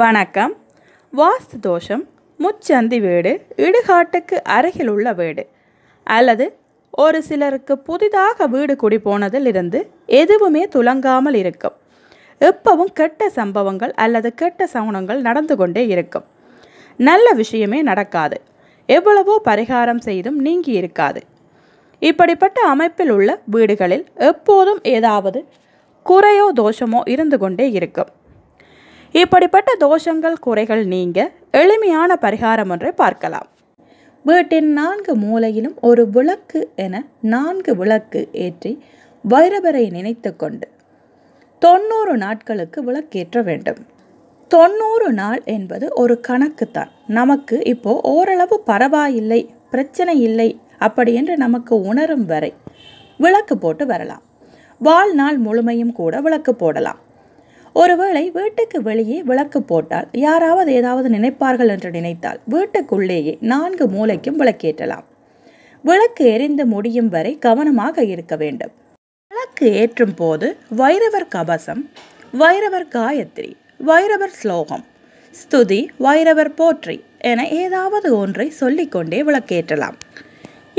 வணக்கம் வாஸ்து தோஷம் முச்சந்தி வீடு இடுகாட்டுக்கு அருகில் உள்ள வீடு அல்லது ஒரு சிலருக்கு புதிதாக வீடு குடி போனதில் இருந்து எதுவுமே துலங்காமல் இருக்கும் எப்பவும் கெட்ட சம்பவங்கள் அல்லது கெட்ட சவுனங்கள் நடந்து கொண்டே இருக்கும் நல்ல விஷயமே நடக்காது எவ்வளவோ பரிகாரம் செய்தும் நீங்கி இருக்காது இப்படிப்பட்ட அமைப்பில் உள்ள வீடுகளில் எப்போதும் ஏதாவது குறையோ தோஷமோ இருந்து கொண்டே இருக்கும் இப்படிப்பட்ட தோஷங்கள் குறைகள் நீங்க எளிமையான பரிகாரம் ஒன்றை பார்க்கலாம் வீட்டின் நான்கு மூலையிலும் ஒரு விளக்கு என நான்கு விளக்கு ஏற்றி வைரவரை நினைத்து கொண்டு தொண்ணூறு நாட்களுக்கு விளக்கேற்ற வேண்டும் தொண்ணூறு நாள் என்பது ஒரு கணக்கு தான் நமக்கு இப்போ ஓரளவு பரவாயில்லை பிரச்சனை இல்லை அப்படி என்று நமக்கு உணரும் வரை விளக்கு போட்டு வரலாம் வாழ்நாள் முழுமையும் கூட விளக்கு போடலாம் ஒருவேளை வீட்டுக்கு வெளியே விளக்கு போட்டால் யாராவது ஏதாவது நினைப்பார்கள் என்று நினைத்தால் வீட்டுக்குள்ளேயே நான்கு மூளைக்கும் விளக்கேற்றலாம் விளக்கு எரிந்து முடியும் வரை கவனமாக இருக்க வேண்டும் விளக்கு ஏற்றும் போது வைரவர் கவசம் வைரவர் காயத்ரி வைரவர் ஸ்லோகம் ஸ்துதி வைரவர் போற்றி என ஏதாவது ஒன்றை சொல்லிக்கொண்டே விளக்கேற்றலாம்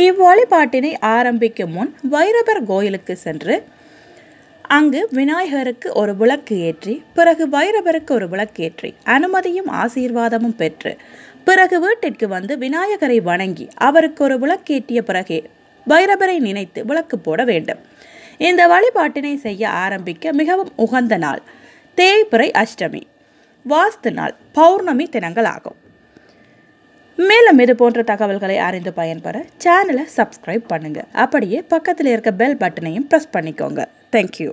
இவ்வழிபாட்டினை ஆரம்பிக்கும் முன் வைரவர் கோயிலுக்கு சென்று அங்கு விநாயகருக்கு ஒரு விளக்கு ஏற்றி பிறகு பைரவருக்கு ஒரு விளக்கேற்றி அனுமதியும் ஆசீர்வாதமும் பெற்று பிறகு வீட்டிற்கு வந்து விநாயகரை வணங்கி அவருக்கு ஒரு விளக்கேற்றிய பிறகே பைரவரை நினைத்து விளக்கு போட வேண்டும் இந்த வழிபாட்டினை செய்ய ஆரம்பிக்க மிகவும் உகந்த நாள் தேய்பிறை அஷ்டமி வாஸ்து நாள் பௌர்ணமி தினங்கள் ஆகும் மேலும் இது போன்ற தகவல்களை அறிந்து பயன்பெற சேனலை சப்ஸ்கிரைப் பண்ணுங்கள் அப்படியே பக்கத்தில் இருக்க பெல் பட்டனையும் ப்ரெஸ் பண்ணிக்கோங்க தேங்க்யூ